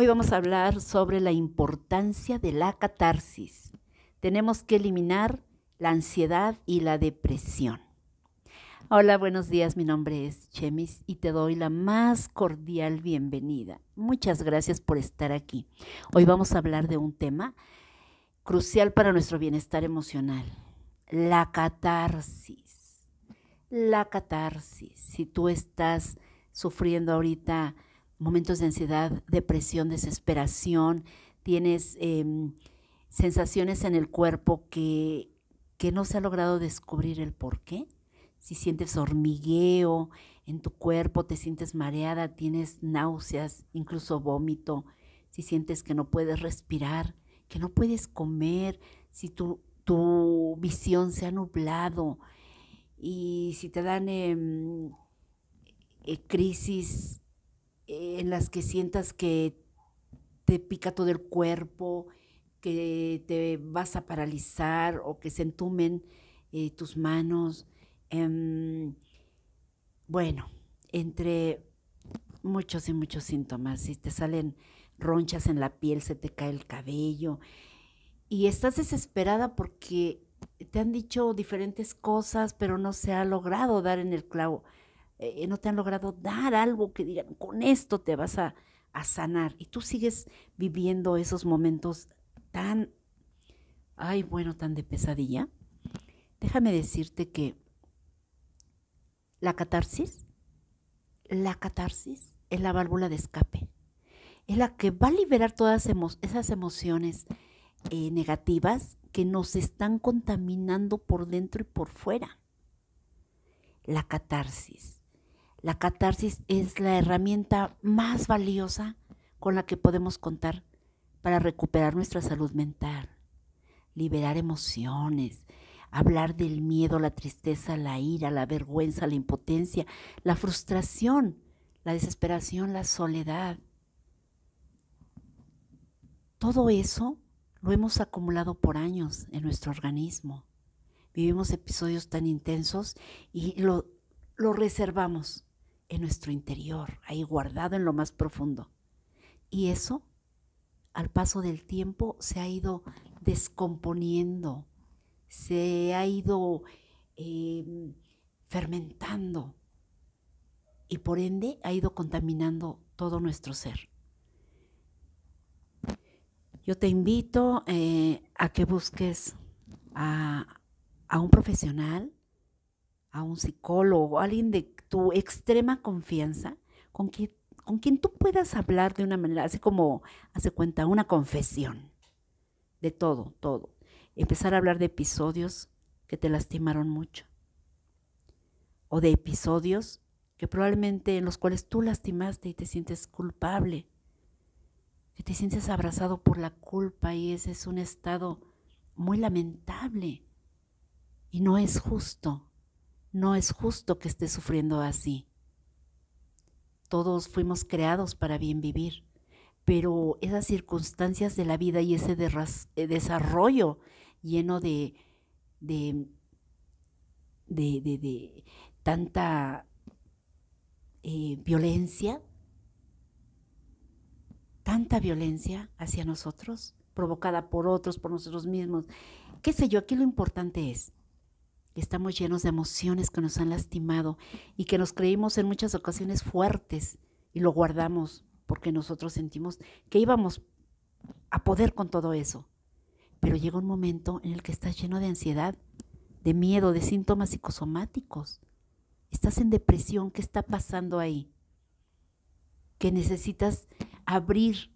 Hoy vamos a hablar sobre la importancia de la catarsis. Tenemos que eliminar la ansiedad y la depresión. Hola, buenos días. Mi nombre es Chemis y te doy la más cordial bienvenida. Muchas gracias por estar aquí. Hoy vamos a hablar de un tema crucial para nuestro bienestar emocional, la catarsis. La catarsis. Si tú estás sufriendo ahorita momentos de ansiedad, depresión, desesperación, tienes em, sensaciones en el cuerpo que, no se ha logrado descubrir el por qué. Si sientes hormigueo en tu cuerpo, te sientes mareada, tienes náuseas, incluso vómito, si sientes que no puedes respirar, que no puedes comer, si tu, tu visión se ha nublado y si te dan em, eh, crisis eh, en las que sientas que te pica todo el cuerpo, que te vas a paralizar o que se entumen eh, tus manos. Em, bueno, entre muchos y muchos síntomas. Si te salen ronchas en la piel, se te cae el cabello y estás desesperada porque te han dicho diferentes cosas, pero no se ha logrado dar en el clavo. Eh, no te han logrado dar algo que digan, con esto te vas a, sanar. Y tú sigues viviendo esos momentos tan, ay, bueno, tan de pesadilla. Déjame decirte que la catarsis, la catarsis es la válvula de escape. Es la que va a liberar todas esas emociones eh, negativas que nos están contaminando por dentro y por fuera. La catarsis. La catarsis es la herramienta más valiosa con la que podemos contar para recuperar nuestra salud mental, liberar emociones, hablar del miedo, la tristeza, la ira, la vergüenza, la impotencia, la frustración, la desesperación, la soledad. Todo eso lo hemos acumulado por años en nuestro organismo. Vivimos episodios tan intensos y lo, reservamos en nuestro interior, ahí guardado en lo más profundo. Y eso, al paso del tiempo, se ha ido descomponiendo, se ha ido eh, fermentando y por ende ha ido contaminando todo nuestro ser. Yo te invito eh, a que busques a, a un profesional, a un psicólogo, a alguien de, tu extrema confianza, con quien, tú puedas hablar de una manera, así como hace cuenta, una confesión de todo, todo. Empezar a hablar de episodios que te lastimaron mucho o de episodios que probablemente en los cuales tú lastimaste y te sientes culpable, que te sientes abrazado por la culpa y ese es un estado muy lamentable y no es justo no es justo que esté sufriendo así. Todos fuimos creados para bien vivir, pero esas circunstancias de la vida y ese eh, desarrollo lleno de, de, tanta eh, violencia, tanta violencia hacia nosotros, provocada por otros, por nosotros mismos. ¿Qué sé yo? Aquí lo importante es estamos llenos de emociones que nos han lastimado y que nos creímos en muchas ocasiones fuertes y lo guardamos porque nosotros sentimos que íbamos a poder con todo eso. Pero llega un momento en el que estás lleno de ansiedad, de miedo, de síntomas psicosomáticos. Estás en depresión, ¿qué está pasando ahí? Que necesitas abrir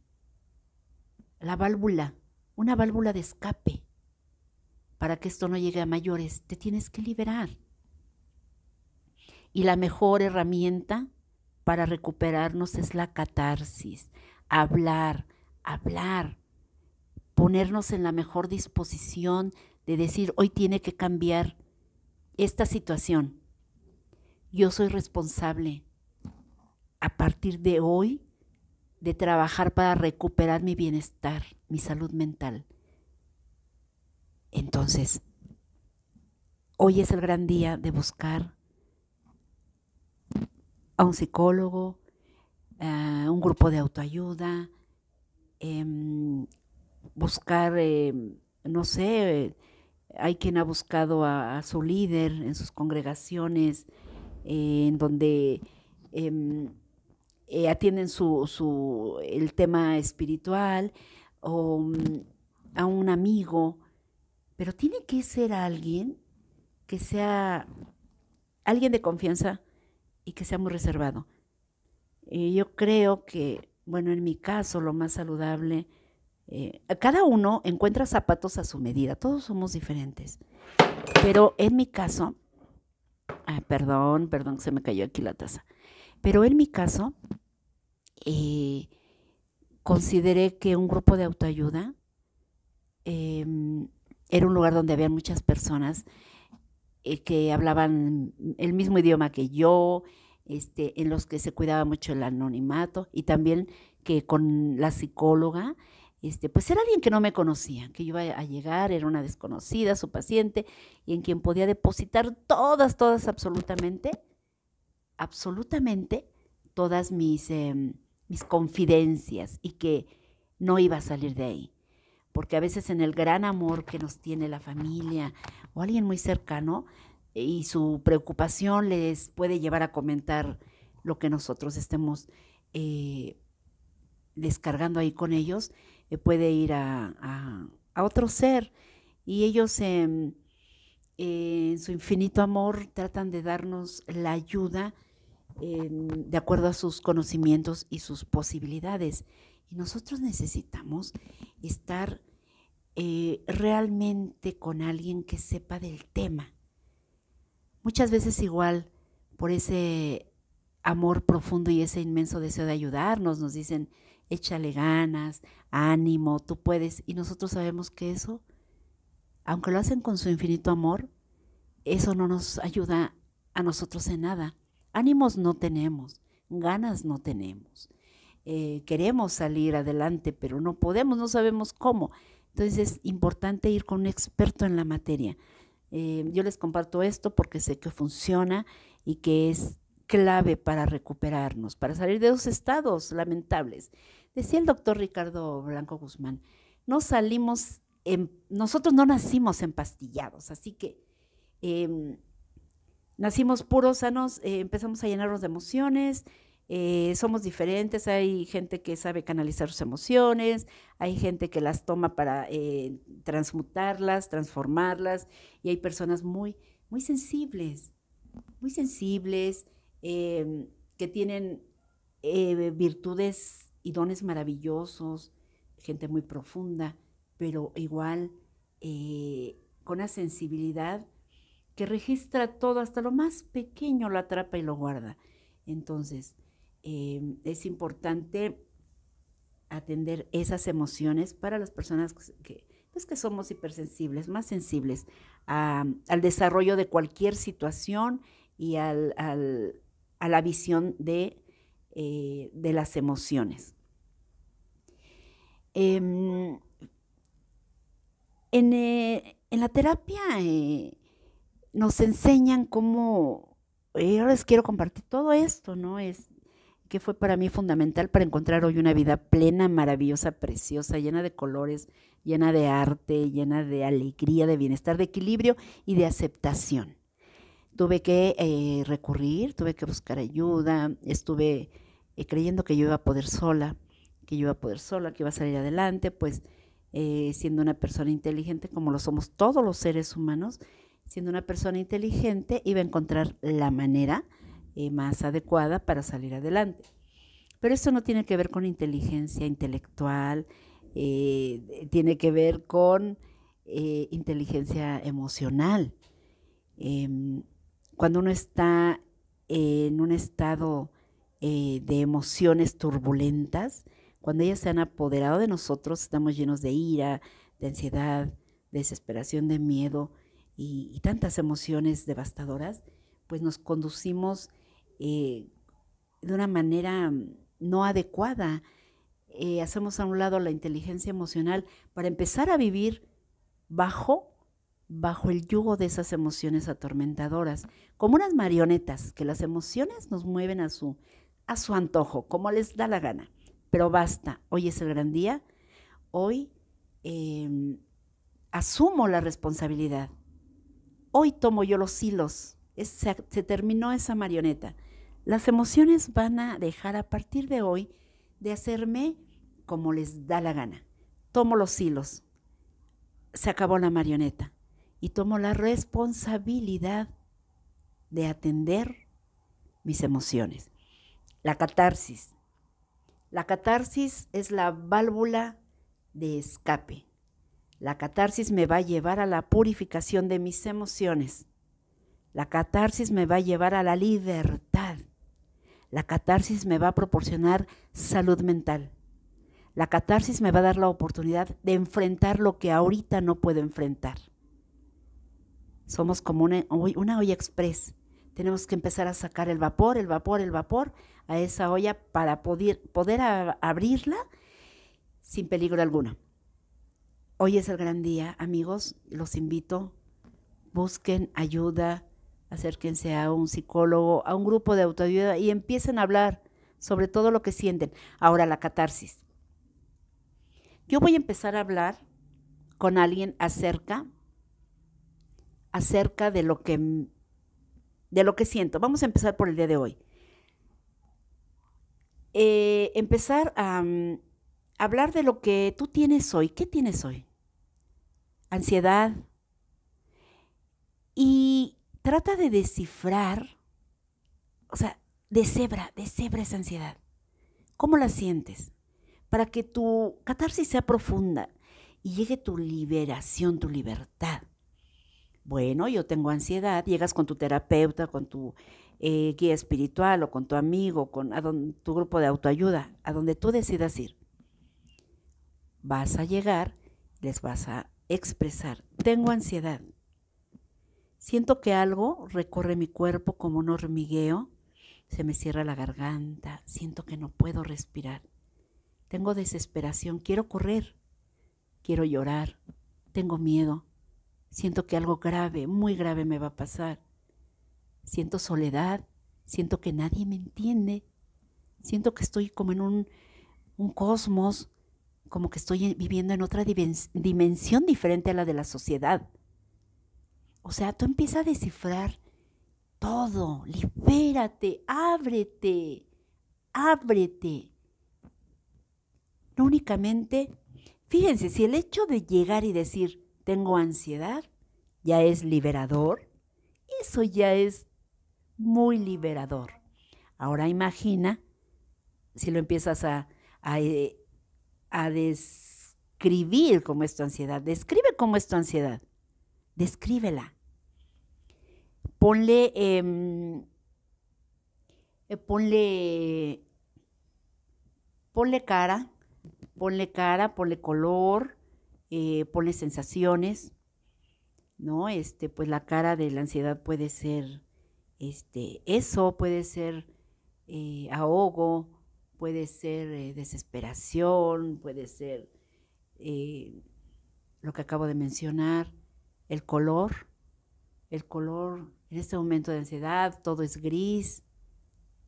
la válvula, una válvula de escape para que esto no llegue a mayores, te tienes que liberar. Y la mejor herramienta para recuperarnos es la catarsis, hablar, hablar, ponernos en la mejor disposición de decir, hoy tiene que cambiar esta situación. Yo soy responsable a partir de hoy de trabajar para recuperar mi bienestar, mi salud mental. Entonces, hoy es el gran día de buscar a un psicólogo, a un grupo de autoayuda, em, buscar, em, no sé, hay quien ha buscado a, su líder en sus congregaciones, en donde em, eh, atienden su, el tema espiritual, o mm, a un amigo, pero tiene que ser alguien que sea alguien de confianza y que sea muy reservado. yo creo que, bueno, en mi caso, lo más saludable, eh, cada uno encuentra zapatos a su medida, todos somos diferentes. Pero en mi caso, perdón, perdón, se me cayó aquí la taza. Pero en mi caso, eh, consideré que un grupo de autoayuda em, era un lugar donde había muchas personas eh, que hablaban el mismo idioma que yo, este, en los que se cuidaba mucho el anonimato y también que con la psicóloga, este, pues era alguien que no me conocía, que yo iba a llegar, era una desconocida, su paciente, y en quien podía depositar todas, todas, absolutamente, absolutamente todas mis, em, mis confidencias y que no iba a salir de ahí porque a veces en el gran amor que nos tiene la familia o alguien muy cercano y su preocupación les puede llevar a comentar lo que nosotros estemos eh, descargando ahí con ellos, eh, puede ir a, otro ser y ellos en su infinito amor tratan de darnos la ayuda de acuerdo a sus conocimientos y sus posibilidades. Y nosotros necesitamos estar eh, realmente con alguien que sepa del tema. Muchas veces igual por ese amor profundo y ese inmenso deseo de ayudarnos, nos dicen, échale ganas, ánimo, tú puedes. Y nosotros sabemos que eso, aunque lo hacen con su infinito amor, eso no nos ayuda a nosotros en nada. Ánimos no tenemos, ganas no tenemos. Eh, queremos salir adelante, pero no podemos, no sabemos cómo. Entonces es importante ir con un experto en la materia. Eh, yo les comparto esto porque sé que funciona y que es clave para recuperarnos, para salir de esos estados lamentables. Decía el doctor Ricardo Blanco Guzmán, no salimos, nosotros no nacimos empastillados, así que em, nacimos puros, sanos, eh, empezamos a llenarnos de emociones, eh, somos diferentes, hay gente que sabe canalizar sus emociones, hay gente que las toma para eh, transmutarlas, transformarlas, y hay personas muy, muy sensibles, muy sensibles, em, que tienen eh, virtudes y dones maravillosos, gente muy profunda, pero igual con una sensibilidad que registra todo, hasta lo más pequeño lo atrapa y lo guarda. Entonces, Em, es importante atender esas emociones para las personas que, pues que somos hipersensibles, más sensibles al desarrollo de cualquier situación y a la visión de, eh, las emociones. Em, en, eh, en, la terapia eh, nos enseñan cómo, yo les quiero compartir todo esto, ¿no? Es que fue para mí fundamental para encontrar hoy una vida plena, maravillosa, preciosa, llena de colores, llena de arte, llena de alegría, de bienestar, de equilibrio y de aceptación. Tuve que eh, recurrir, tuve que buscar ayuda, estuve eh, creyendo que yo iba a poder sola, que yo iba a poder sola, que iba a salir adelante, pues eh, siendo una persona inteligente como lo somos todos los seres humanos, siendo una persona inteligente iba a encontrar la manera eh, más adecuada para salir adelante. Pero eso no tiene que ver con inteligencia intelectual, eh, tiene que ver con eh, inteligencia emocional. Em, cuando uno está en un estado de emociones turbulentas, cuando ellas se han apoderado de nosotros, estamos llenos de ira, de ansiedad, de desesperación, de miedo y tantas emociones devastadoras, pues nos conducimos eh, de una manera mm, no adecuada. Eh, hacemos a un lado la inteligencia emocional para empezar a vivir bajo, bajo el yugo de esas emociones atormentadoras, como unas marionetas que las emociones nos mueven a su, a su antojo, como les da la gana. Pero basta, hoy es el gran día, hoy em, asumo la responsabilidad, hoy tomo yo los hilos se, se terminó esa marioneta. Las emociones van a dejar a partir de hoy de hacerme como les da la gana. Tomo los hilos. Se acabó la marioneta. Y tomo la responsabilidad de atender mis emociones. La catarsis. La catarsis es la válvula de escape. La catarsis me va a llevar a la purificación de mis emociones. La catarsis me va a llevar a la libertad. La catarsis me va a proporcionar salud mental. La catarsis me va a dar la oportunidad de enfrentar lo que ahorita no puedo enfrentar. Somos como una, olla express. Tenemos que empezar a sacar el vapor, el vapor, el vapor a esa olla para poder, poder abrirla sin peligro alguno. Hoy es el gran día, amigos. Los invito. Busquen ayuda, acérquense a un psicólogo, a un grupo de autoayuda y empiecen a hablar sobre todo lo que sienten. Ahora la catarsis. Yo voy a empezar a hablar con alguien acerca acerca de lo que de lo que siento. Vamos a empezar por el día de hoy. Eh, empezar a mm, hablar de lo que tú tienes hoy. ¿Qué tienes hoy? Ansiedad. Y trata de descifrar, o sea, de cebra esa ansiedad. ¿Cómo la sientes? Para que tu catarsis sea profunda y llegue tu liberación, tu libertad. Bueno, yo tengo ansiedad, llegas con tu terapeuta, con tu eh, guía espiritual o con tu amigo, con tu grupo de autoayuda, a donde tú decidas ir. Vas a llegar, les vas a expresar, tengo ansiedad, Siento que algo recorre mi cuerpo como un hormigueo. Se me cierra la garganta. Siento que no puedo respirar. Tengo desesperación. Quiero correr. Quiero llorar. Tengo miedo. Siento que algo grave, muy grave me va a pasar. Siento soledad. Siento que nadie me entiende. Siento que estoy como en un, un cosmos, como que estoy viviendo en otra dimensión diferente a la de la sociedad. O sea, tú empiezas a descifrar todo, libérate, ábrete, ábrete. No únicamente, fíjense, si el hecho de llegar y decir, tengo ansiedad, ya es liberador, eso ya es muy liberador. Ahora imagina si lo empiezas a, a, eh, a describir como es tu ansiedad. Describe cómo es tu ansiedad. Descríbela ponle, em, eh, ponle, ponle cara, ponle cara, ponle color, eh, ponle sensaciones, ¿no? Este, pues la cara de la ansiedad puede ser, este, eso puede ser eh, ahogo, puede ser eh, desesperación, puede ser lo que acabo de mencionar, el color, el color, en este momento de ansiedad, todo es gris,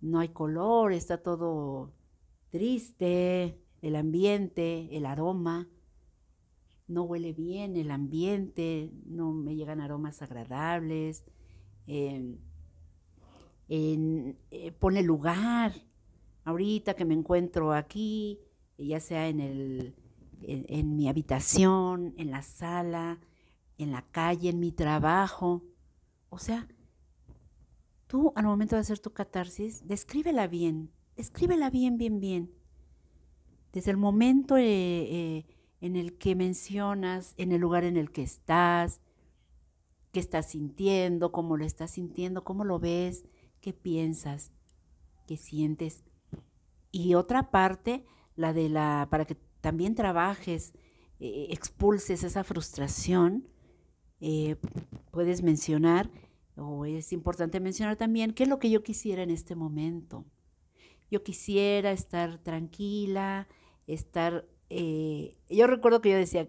no hay color, está todo triste, el ambiente, el aroma, no huele bien el ambiente, no me llegan aromas agradables, em, eh, pone lugar, ahorita que me encuentro aquí, ya sea en mi habitación, en la sala, en la calle, en mi trabajo, o sea, tú al momento de hacer tu catarsis, descríbela bien, descríbela bien, bien, bien. Desde el momento eh, eh, en el que mencionas, en el lugar en el que estás, qué estás sintiendo, cómo lo estás sintiendo, cómo lo ves, qué piensas, qué sientes. Y otra parte, la de la, para que también trabajes, eh, expulses esa frustración, puedes mencionar Oh, es importante mencionar también qué es lo que yo quisiera en este momento. Yo quisiera estar tranquila, estar... Eh, yo recuerdo que yo decía,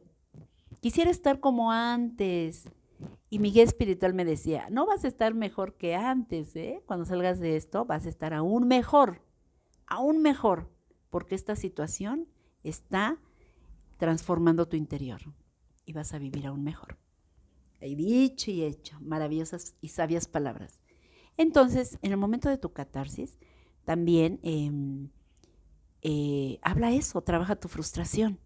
quisiera estar como antes. Y mi guía espiritual me decía, no vas a estar mejor que antes, ¿eh? Cuando salgas de esto vas a estar aún mejor, aún mejor, porque esta situación está transformando tu interior y vas a vivir aún mejor. Hay dicho y hecho maravillosas y sabias palabras. Entonces, en el momento de tu catarsis, también em, eh, habla eso, trabaja tu frustración.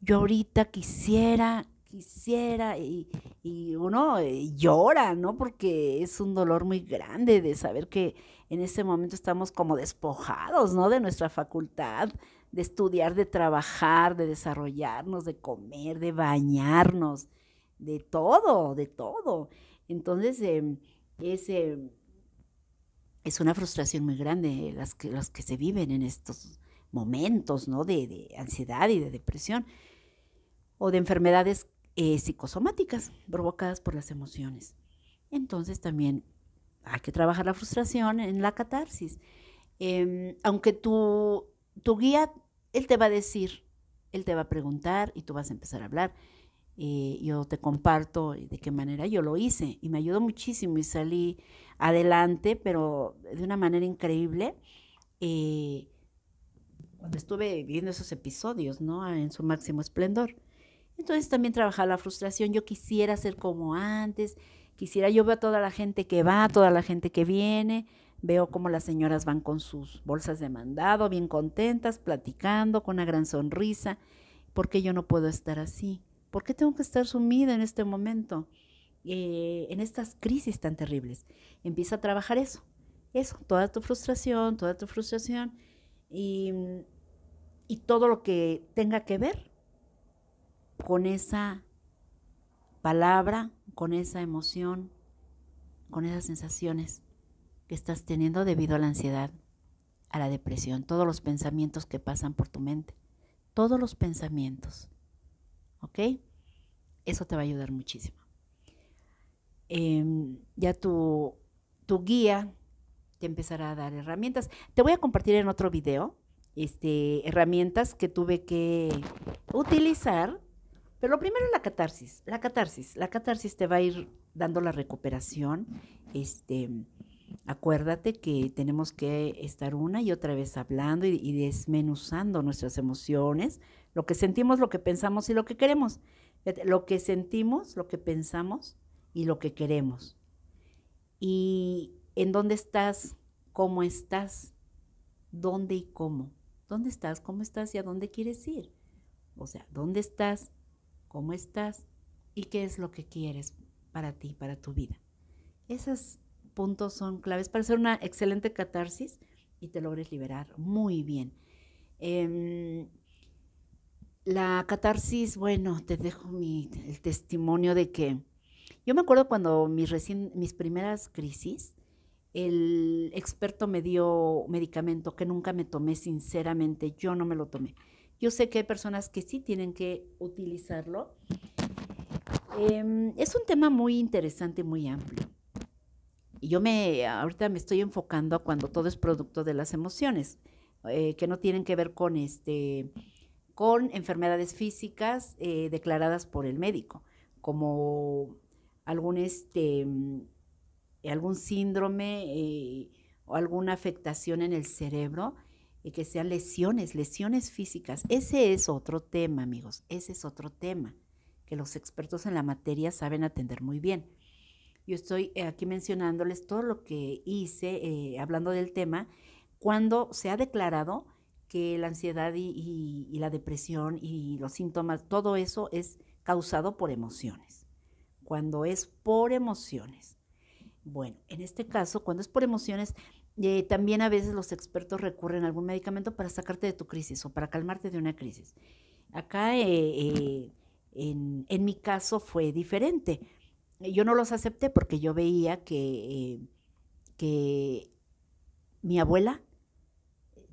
Yo ahorita quisiera, quisiera, y, uno eh, llora, ¿no? Porque es un dolor muy grande de saber que en ese momento estamos como despojados, ¿no? De nuestra facultad, de estudiar, de trabajar, de desarrollarnos, de comer, de bañarnos, de todo, de todo. Entonces, em, es, una frustración muy grande las que, se viven en estos momentos, ¿no? De, ansiedad y de depresión o de enfermedades eh, psicosomáticas provocadas por las emociones. Entonces también hay que trabajar la frustración en la catarsis. Em, aunque tu guía, él te va a decir, él te va a preguntar y tú vas a empezar a hablar yo te comparto de qué manera yo lo hice y me ayudó muchísimo y salí adelante, pero de una manera increíble. Eh, cuando estuve viendo esos episodios, ¿no? Ah, en su máximo esplendor. Entonces también trabajaba la frustración, yo quisiera ser como antes, quisiera, yo veo a toda la gente que va, toda la gente que viene, veo cómo las señoras van con sus bolsas de mandado, bien contentas, platicando, con una gran sonrisa, porque yo no puedo estar así? ¿Por qué tengo que estar sumida en este momento, eh, en estas crisis tan terribles? Empieza a trabajar eso, eso, toda tu frustración, toda tu frustración y, y todo lo que tenga que ver con esa palabra, con esa emoción, con esas sensaciones que estás teniendo debido a la ansiedad, a la depresión, todos los pensamientos que pasan por tu mente, todos los pensamientos. ¿Ok? Eso te va a ayudar muchísimo. Em, ya tu, guía te empezará a dar herramientas. Te voy a compartir en otro video este, herramientas que tuve que utilizar. Pero lo primero es la catarsis. La catarsis. La catarsis te va a ir dando la recuperación. Este, acuérdate que tenemos que estar una y otra vez hablando y desmenuzando nuestras emociones, lo que sentimos, lo que pensamos y lo que queremos. Lo que sentimos, lo que pensamos y lo que queremos. Y en dónde estás, cómo estás, dónde y cómo. ¿Dónde estás? ¿Cómo estás? ¿Y a dónde quieres ir? O sea, ¿dónde estás? ¿Cómo estás? ¿Y qué es lo que quieres para ti, para tu vida? Esos puntos son claves para hacer una excelente catarsis y te logres liberar muy bien. Em, la catarsis, bueno, te dejo mi, el testimonio de que yo me acuerdo cuando mis, mis primeras crisis, el experto me dio medicamento que nunca me tomé, sinceramente, yo no me lo tomé. Yo sé que hay personas que sí tienen que utilizarlo. Em, es un tema muy interesante, muy amplio. Y yo me, ahorita me estoy enfocando a cuando todo es producto de las emociones, eh, que no tienen que ver con este, con enfermedades físicas eh, declaradas por el médico, como algún, este, mm, algún síndrome eh, o alguna afectación en el cerebro, y eh, que sean lesiones, lesiones físicas. Ese es otro tema, amigos, ese es otro tema que los expertos en la materia saben atender muy bien. Yo estoy aquí mencionándoles todo lo que hice hablando del tema cuando se ha declarado que la ansiedad y, la depresión y los síntomas, todo eso es causado por emociones. Cuando es por emociones. Bueno, en este caso, cuando es por emociones, eh, también a veces los expertos recurren a algún medicamento para sacarte de tu crisis o para calmarte de una crisis. Acá, eh, eh, en, mi caso, fue diferente. Yo no los acepté porque yo veía que mi abuela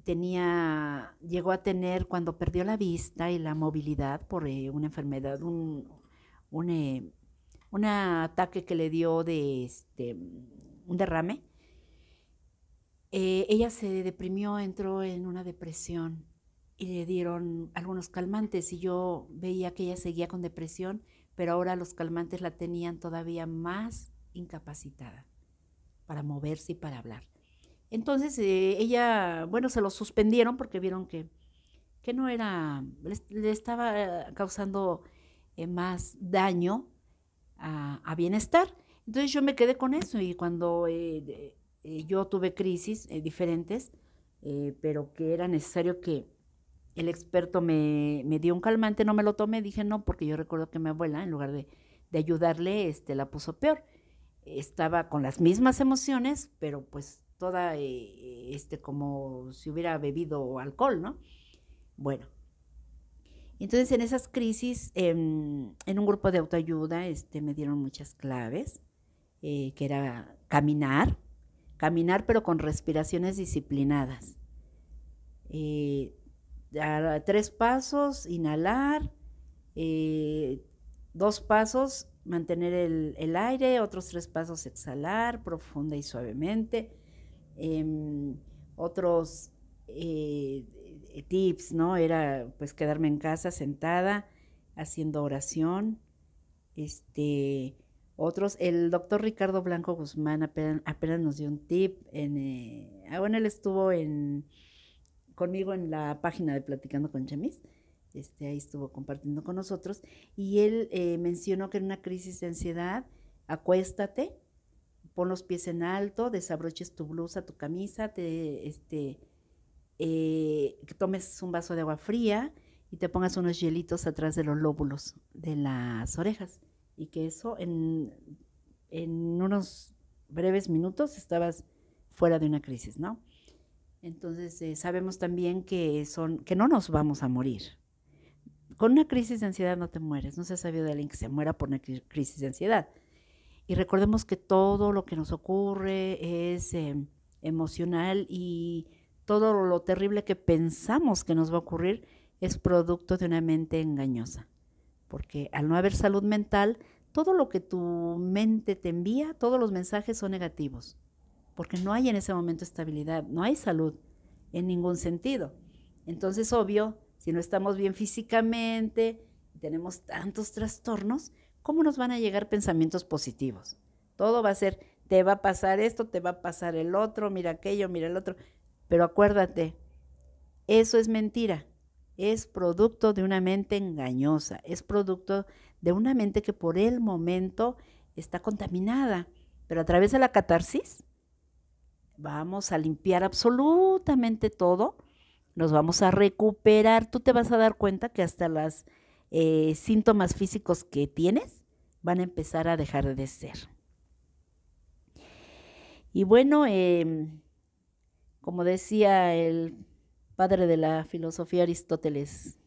tenía, llegó a tener cuando perdió la vista y la movilidad por eh, una enfermedad, eh, un, ataque que le dio de este, un derrame. Eh, ella se deprimió, entró en una depresión y le dieron algunos calmantes y yo veía que ella seguía con depresión, pero ahora los calmantes la tenían todavía más incapacitada para moverse y para hablar. Entonces eh, ella, bueno, se lo suspendieron porque vieron que, no era, le, estaba eh, causando eh, más daño a, bienestar. Entonces yo me quedé con eso y cuando yo tuve crisis diferentes, pero que era necesario que el experto me, me dio un calmante, no me lo tomé, dije no, porque yo recuerdo que mi abuela, en lugar de, de ayudarle, este, la puso peor. Estaba con las mismas emociones, pero pues toda, eh, este, como si hubiera bebido alcohol, ¿no? Bueno, entonces en esas crisis, em, en un grupo de autoayuda, este, me dieron muchas claves, eh, que era caminar, caminar pero con respiraciones disciplinadas. Eh, tres pasos, inhalar, dos pasos, mantener el, el aire, otros tres pasos, exhalar profunda y suavemente Em, otros eh, tips, ¿no? Era pues quedarme en casa sentada, haciendo oración. Este, otros, el doctor Ricardo Blanco Guzmán apenas, nos dio un tip. En, eh, ah, bueno, él estuvo en, conmigo en la página de Platicando con Chemis. Este, ahí estuvo compartiendo con nosotros. Y él eh, mencionó que en una crisis de ansiedad, acuéstate pon los pies en alto, desabroches tu blusa, tu camisa, te, este, eh, que tomes un vaso de agua fría y te pongas unos hielitos atrás de los lóbulos de las orejas. Y que eso en, unos breves minutos estabas fuera de una crisis, ¿no? Entonces eh, sabemos también que, son, que no nos vamos a morir. Con una crisis de ansiedad no te mueres. No se ha sabido de alguien que se muera por una crisis de ansiedad y recordemos que todo lo que nos ocurre es em, emocional y todo lo terrible que pensamos que nos va a ocurrir es producto de una mente engañosa. Porque al no haber salud mental, todo lo que tu mente te envía, todos los mensajes son negativos. Porque no hay en ese momento estabilidad, no hay salud en ningún sentido. Entonces, obvio, si no estamos bien físicamente, tenemos tantos trastornos, ¿cómo nos van a llegar pensamientos positivos? Todo va a ser, te va a pasar esto, te va a pasar el otro, mira aquello, mira el otro. Pero acuérdate, eso es mentira, es producto de una mente engañosa, es producto de una mente que por el momento está contaminada. Pero a través de la catarsis vamos a limpiar absolutamente todo, nos vamos a recuperar. Tú te vas a dar cuenta que hasta las eh, síntomas físicos que tienes van a empezar a dejar de ser. Y bueno, em, como decía el padre de la filosofía Aristóteles,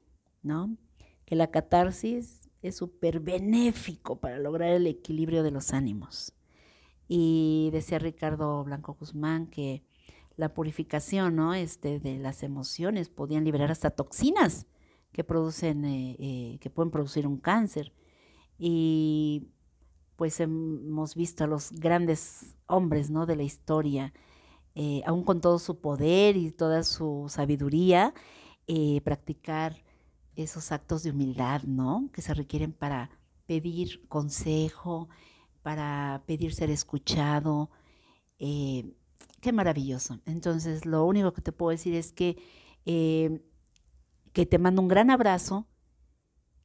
¿no? Que la catarsis es súper benéfico para lograr el equilibrio de los ánimos. Y decía Ricardo Blanco Guzmán que la purificación, ¿no? Este, de las emociones podían liberar hasta toxinas que producen, eh, eh, que pueden producir un cáncer. Y pues hemos visto a los grandes hombres ¿no? de la historia, eh, aún con todo su poder y toda su sabiduría, practicar esos actos de humildad ¿no? que se requieren para pedir consejo, para pedir ser escuchado. qué maravilloso. Entonces, lo único que te puedo decir es que que te mando un gran abrazo,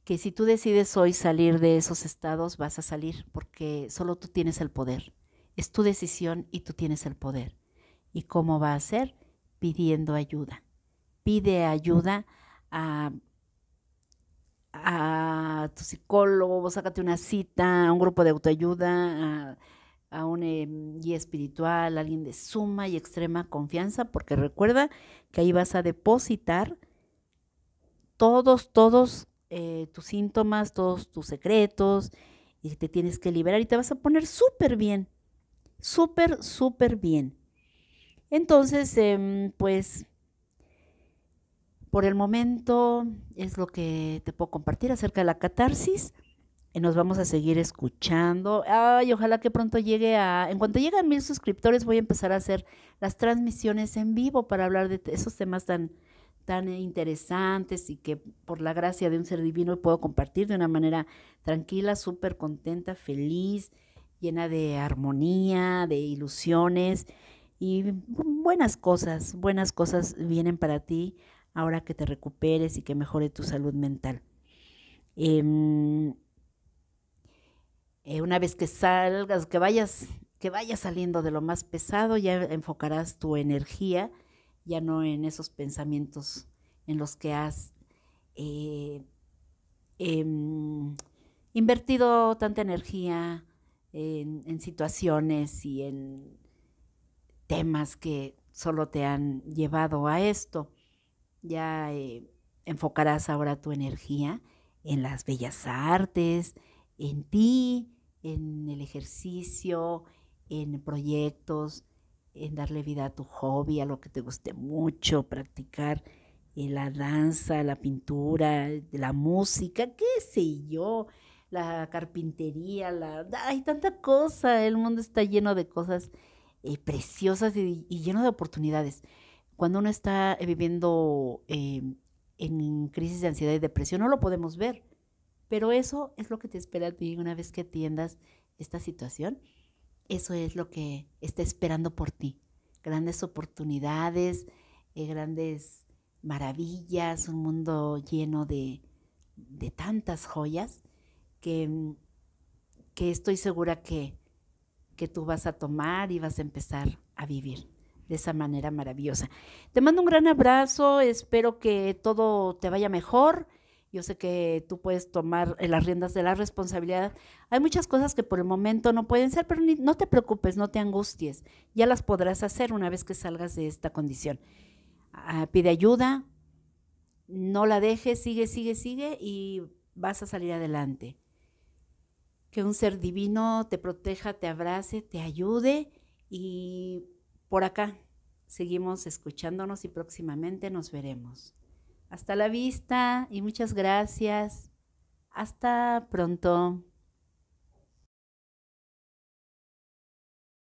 que si tú decides hoy salir de esos estados, vas a salir, porque solo tú tienes el poder. Es tu decisión y tú tienes el poder. ¿Y cómo va a ser? Pidiendo ayuda. Pide ayuda a, a tu psicólogo, sácate una cita, a un grupo de autoayuda, a, un eh, guía espiritual, a alguien de suma y extrema confianza, porque recuerda que ahí vas a depositar todos, todos eh, tus síntomas, todos tus secretos y te tienes que liberar y te vas a poner súper bien, súper, súper bien. Entonces, em, pues, por el momento es lo que te puedo compartir acerca de la catarsis. Y nos vamos a seguir escuchando. Ay, ojalá que pronto llegue a. En cuanto lleguen mil suscriptores, voy a empezar a hacer las transmisiones en vivo para hablar de esos temas tan, tan interesantes y que por la gracia de un ser divino puedo compartir de una manera tranquila, súper contenta, feliz, llena de armonía, de ilusiones y buenas cosas, buenas cosas vienen para ti ahora que te recuperes y que mejore tu salud mental. Em, eh, una vez que salgas, que vayas, que vayas saliendo de lo más pesado, ya enfocarás tu energía ya no en esos pensamientos en los que has eh, em, invertido tanta energía en, situaciones y en temas que solo te han llevado a esto. Ya eh, enfocarás ahora tu energía en las bellas artes, en ti, en el ejercicio, en proyectos, en darle vida a tu hobby, a lo que te guste mucho, practicar eh, la danza, la pintura, la música, qué sé yo, la carpintería, la... Hay tanta cosa, el mundo está lleno de cosas eh, preciosas y, lleno de oportunidades. Cuando uno está eh, viviendo em, en crisis de ansiedad y depresión, no lo podemos ver, pero eso es lo que te espera a ti una vez que atiendas esta situación eso es lo que está esperando por ti. Grandes oportunidades, eh, grandes maravillas, un mundo lleno de, tantas joyas que, mm, que estoy segura que, que tú vas a tomar y vas a empezar a vivir de esa manera maravillosa. Te mando un gran abrazo, espero que todo te vaya mejor. Yo sé que tú puedes tomar eh, las riendas de la responsabilidad. Hay muchas cosas que por el momento no pueden ser, pero no te preocupes, no te angusties. Ya las podrás hacer una vez que salgas de esta condición. Ah, pide ayuda, no la dejes, sigue, sigue, sigue y vas a salir adelante. Que un ser divino te proteja, te abrace, te ayude y por acá seguimos escuchándonos y próximamente nos veremos. Hasta la vista y muchas gracias. Hasta pronto.